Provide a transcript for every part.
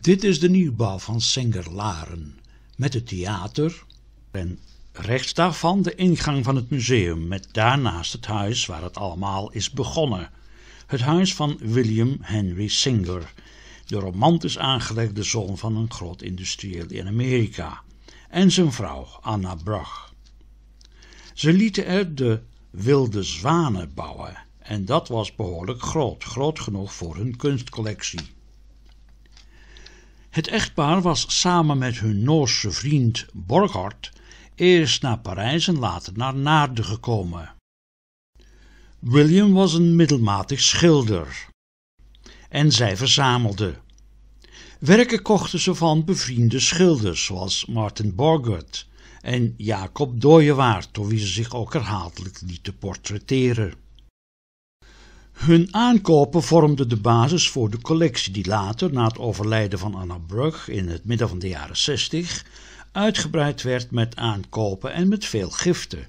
Dit is de nieuwbouw van Singer Laren, met het theater en rechts daarvan de ingang van het museum met daarnaast het huis waar het allemaal is begonnen. Het huis van William Henry Singer, de romantisch aangelegde zoon van een groot industrieel in Amerika, en zijn vrouw Anna Brach. Ze lieten er de wilde zwanen bouwen en dat was behoorlijk groot, groot genoeg voor hun kunstcollectie. Het echtpaar was samen met hun Noorse vriend Borghard eerst naar Parijs en later naar Naarden gekomen. William was een middelmatig schilder en zij verzamelde. Werken kochten ze van bevriende schilders zoals Martin Borgert en Jacob Dooyewaard, door wie ze zich ook herhaaldelijk lieten portretteren. Hun aankopen vormden de basis voor de collectie die later, na het overlijden van Anna Brug in het midden van de jaren 60, uitgebreid werd met aankopen en met veel giften.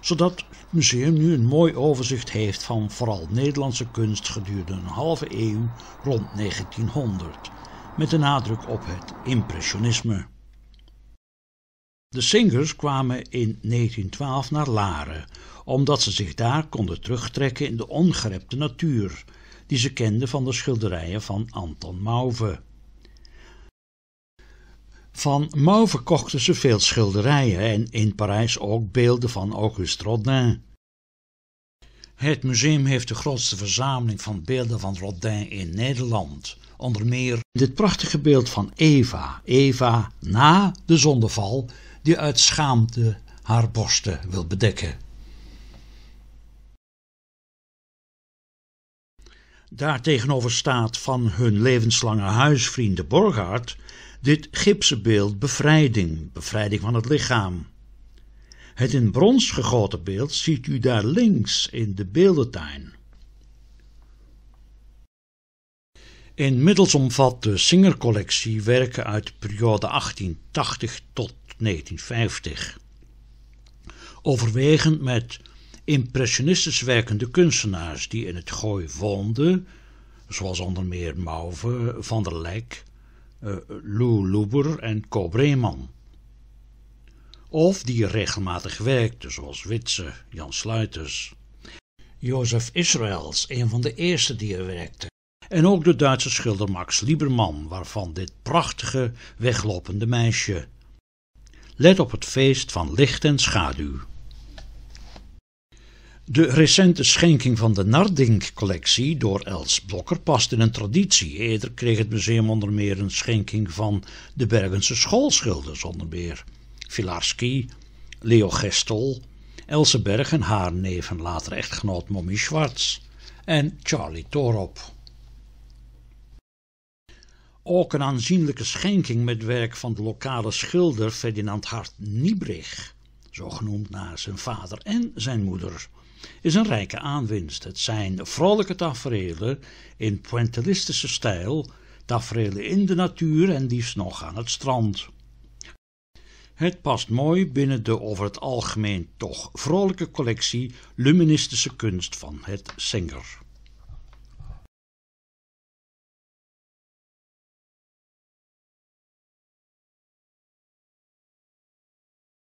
Zodat het museum nu een mooi overzicht heeft van vooral Nederlandse kunst gedurende een halve eeuw rond 1900, met de nadruk op het impressionisme. De Singers kwamen in 1912 naar Laren, omdat ze zich daar konden terugtrekken in de ongerepte natuur, die ze kenden van de schilderijen van Anton Mauve. Van Mauve kochten ze veel schilderijen en in Parijs ook beelden van Auguste Rodin. Het museum heeft de grootste verzameling van beelden van Rodin in Nederland. Onder meer dit prachtige beeld van Eva, Eva na de zondeval, die uit schaamte haar borsten wil bedekken. Daartegenover staat van hun levenslange huisvriende Borgaard dit gipsen beeld bevrijding, bevrijding van het lichaam. Het in brons gegoten beeld ziet u daar links in de beeldentuin. Inmiddels omvat de Singer-collectie werken uit de periode 1880 tot 1950. Overwegend met impressionistisch werkende kunstenaars die in het gooi woonden, zoals onder meer Mauve, Van der Lek, eh, Lou Luber en Co Breeman. Of die regelmatig werkten, zoals Witse, Jan Sluiters. Jozef Israëls, een van de eerste die er werkte. En ook de Duitse schilder Max Lieberman, waarvan dit prachtige weglopende meisje let op het feest van licht en schaduw. De recente schenking van de Nardink-collectie door Els Blokker past in een traditie. Eerder kreeg het museum onder meer een schenking van de Bergense schoolschilders onder meer. Filarski, Leo Gestel, Else Berg en haar neef later echtgenoot Mommy Schwartz en Charlie Torop. Ook een aanzienlijke schenking met werk van de lokale schilder Ferdinand Hart Niebrich, zo genoemd naar zijn vader en zijn moeder, is een rijke aanwinst. Het zijn vrolijke tafereelen in pointillistische stijl, tafereelen in de natuur en liefst nog aan het strand. Het past mooi binnen de over het algemeen toch vrolijke collectie luministische kunst van het Singer.